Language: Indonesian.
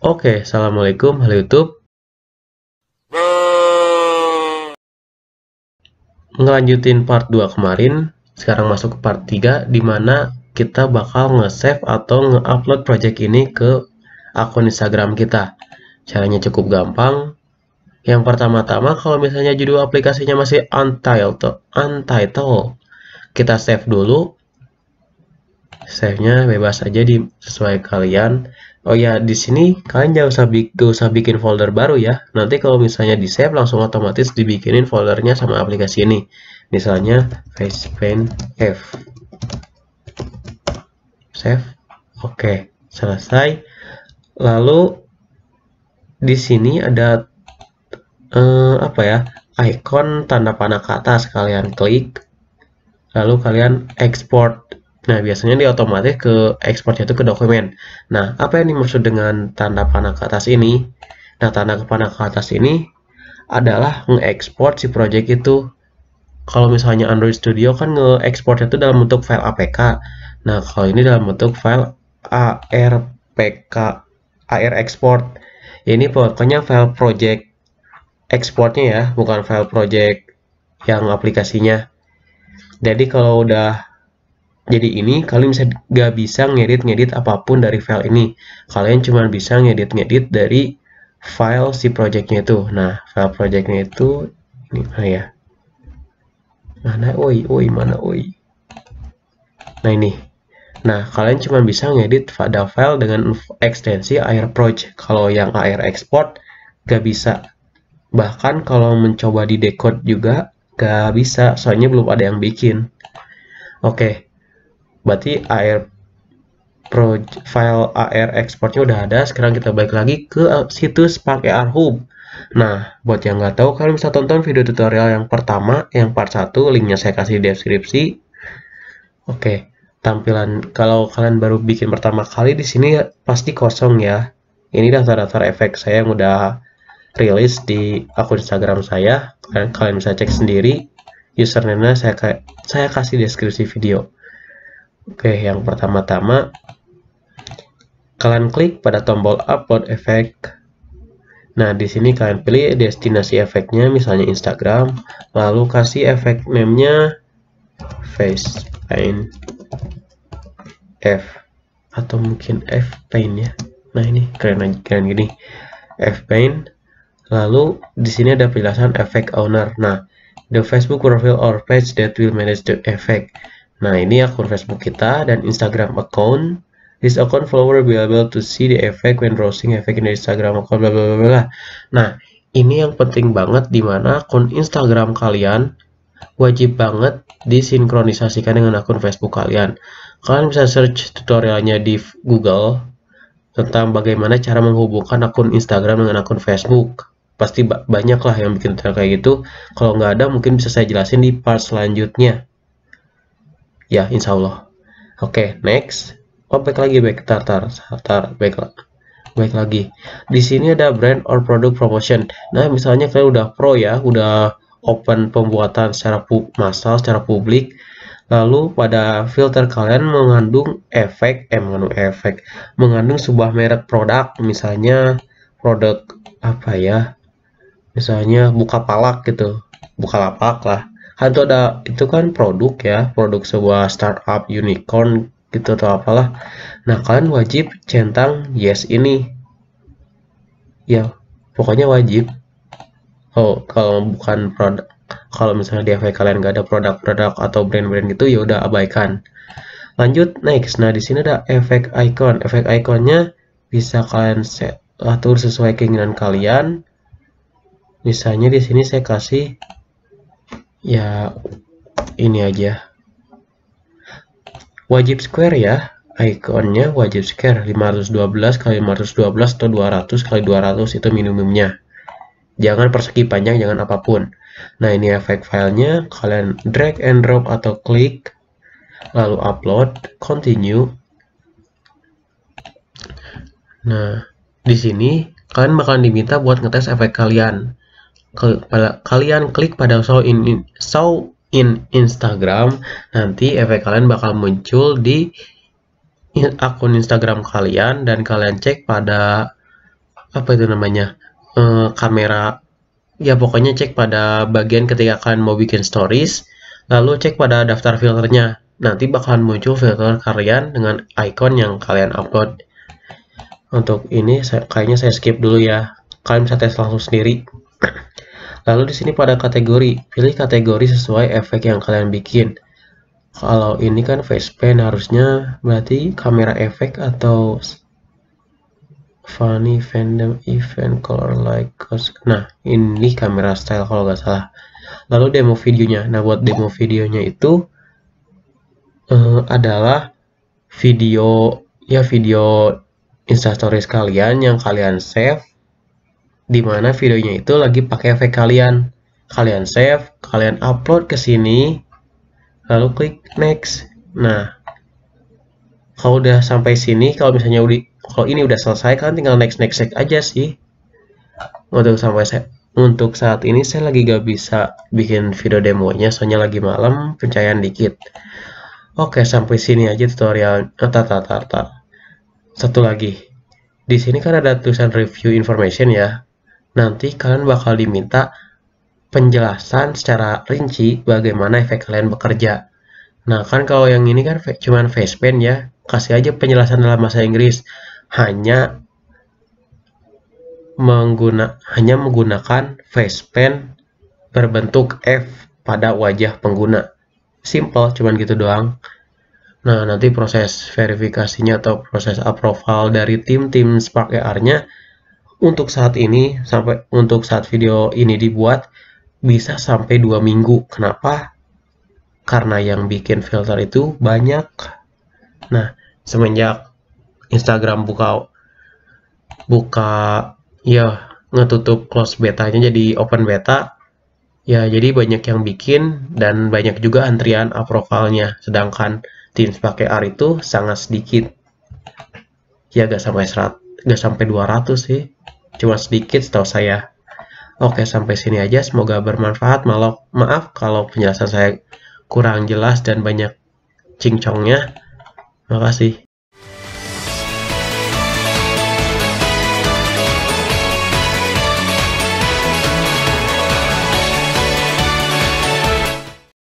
Oke, Assalamualaikum, halo YouTube. Ngelanjutin part 2 kemarin, sekarang masuk ke part 3, mana kita bakal nge-save atau nge-upload project ini ke akun Instagram kita. Caranya cukup gampang. Yang pertama-tama, kalau misalnya judul aplikasinya masih untitled, untitled kita save dulu, save-nya bebas aja di sesuai kalian. Oh ya, di sini kalian jangan usah, bi usah bikin folder baru ya. Nanti kalau misalnya di save langsung otomatis dibikinin foldernya sama aplikasi ini. Misalnya Face Paint F. Save. Oke, selesai. Lalu di sini ada eh, apa ya? Icon tanda panah ke atas kalian klik. Lalu kalian export Nah, biasanya dia otomatis ke ekspornya itu ke dokumen. Nah, apa yang dimaksud dengan tanda panah ke atas ini? Nah, tanda panah ke atas ini adalah nge mengekspor si project itu. Kalau misalnya Android Studio kan nge nge-export itu dalam bentuk file APK. Nah, kalau ini dalam bentuk file ARPK, AR export. Ini pokoknya file project exportnya ya, bukan file project yang aplikasinya. Jadi kalau udah jadi ini kalian bisa nggak bisa ngedit-ngedit apapun dari file ini. Kalian cuma bisa ngedit-ngedit dari file si projectnya itu. Nah, file projectnya itu ini mana ah, ya? Mana oi, oi, mana oi. Nah, ini. Nah, kalian cuma bisa ngedit pada file dengan ekstensi AirProj. Kalau yang AR export nggak bisa. Bahkan kalau mencoba di decode juga nggak bisa, soalnya belum ada yang bikin. Oke. Okay berarti AR pro, file AR exportnya udah ada sekarang kita balik lagi ke situs Spark AR Hub nah buat yang nggak tahu kalian bisa tonton video tutorial yang pertama yang part 1 linknya saya kasih di deskripsi oke tampilan kalau kalian baru bikin pertama kali di sini pasti kosong ya ini daftar-daftar efek saya yang udah rilis di akun Instagram saya kalian, kalian bisa cek sendiri username-nya saya saya kasih deskripsi video Oke, yang pertama-tama kalian klik pada tombol upload effect. Nah, di sini kalian pilih destinasi efeknya, misalnya Instagram, lalu kasih efek name-nya face paint F atau mungkin F paint ya. Nah, ini keren aja keren gini. F paint lalu di sini ada penjelasan efek owner. Nah, the Facebook profile or page that will manage the effect. Nah, ini akun Facebook kita dan Instagram account. This account follower will be able to see the effect when browsing effect in the Instagram account, bla bla bla. Nah, ini yang penting banget dimana akun Instagram kalian wajib banget disinkronisasikan dengan akun Facebook kalian. Kalian bisa search tutorialnya di Google tentang bagaimana cara menghubungkan akun Instagram dengan akun Facebook. Pasti banyaklah yang bikin tutorial kayak gitu. Kalau nggak ada mungkin bisa saya jelasin di part selanjutnya ya insya Allah oke okay, next oh back lagi back tar tar tar back baik lagi di sini ada brand or product promotion nah misalnya kalian udah pro ya udah open pembuatan secara massal secara publik lalu pada filter kalian mengandung efek eh mengandung efek mengandung sebuah merek produk misalnya produk apa ya misalnya buka palak gitu buka lapak lah Hantu ada itu kan produk ya, produk sebuah startup unicorn gitu atau apalah. Nah, kalian wajib centang yes ini. Ya, pokoknya wajib. Oh, kalau bukan produk kalau misalnya di FA kalian nggak ada produk-produk atau brand-brand gitu ya udah abaikan. Lanjut next. Nah, di sini ada efek icon. Efek iconnya bisa kalian set atur sesuai keinginan kalian. Misalnya di sini saya kasih ya ini aja wajib square ya ikonnya wajib square 512 kali 512 atau 200 kali 200 itu minimumnya jangan persegi panjang jangan apapun nah ini efek filenya kalian drag and drop atau klik lalu upload continue nah di sini kalian bakalan diminta buat ngetes efek kalian kalian klik pada show in show in Instagram, nanti efek kalian bakal muncul di akun Instagram kalian dan kalian cek pada apa itu namanya e, kamera ya pokoknya cek pada bagian ketika kalian mau bikin stories lalu cek pada daftar filternya nanti bakalan muncul filter kalian dengan icon yang kalian upload untuk ini kayaknya saya skip dulu ya kalian bisa tes langsung sendiri Lalu di sini pada kategori, pilih kategori sesuai efek yang kalian bikin. Kalau ini kan face pen harusnya berarti kamera efek atau funny fandom event color like nah ini kamera style kalau nggak salah lalu demo videonya nah buat demo videonya itu uh, adalah video ya video instastories kalian yang kalian save di mana videonya itu lagi pakai efek kalian. Kalian save, kalian upload ke sini, lalu klik next. Nah, kalau udah sampai sini, kalau misalnya udah, kalau ini udah selesai, kalian tinggal next next next aja sih. Untuk sampai saya, untuk saat ini saya lagi gak bisa bikin video demonya, soalnya lagi malam, pencahayaan dikit. Oke, sampai sini aja tutorial. Tata, eh, tata, tata. Satu lagi, di sini kan ada tulisan review information ya nanti kalian bakal diminta penjelasan secara rinci bagaimana efek kalian bekerja. Nah, kan kalau yang ini kan cuman face paint ya, kasih aja penjelasan dalam bahasa Inggris. Hanya mengguna hanya menggunakan paint berbentuk F pada wajah pengguna. Simple, cuman gitu doang. Nah, nanti proses verifikasinya atau proses approval dari tim-tim Spark AR-nya untuk saat ini sampai untuk saat video ini dibuat bisa sampai dua minggu kenapa karena yang bikin filter itu banyak nah semenjak Instagram buka buka ya ngetutup close betanya jadi open beta ya jadi banyak yang bikin dan banyak juga antrian approvalnya sedangkan Teams pakai R itu sangat sedikit ya gak sampai 100 nggak sampai 200 sih cuma sedikit setahu saya oke sampai sini aja semoga bermanfaat malah maaf kalau penjelasan saya kurang jelas dan banyak cincongnya makasih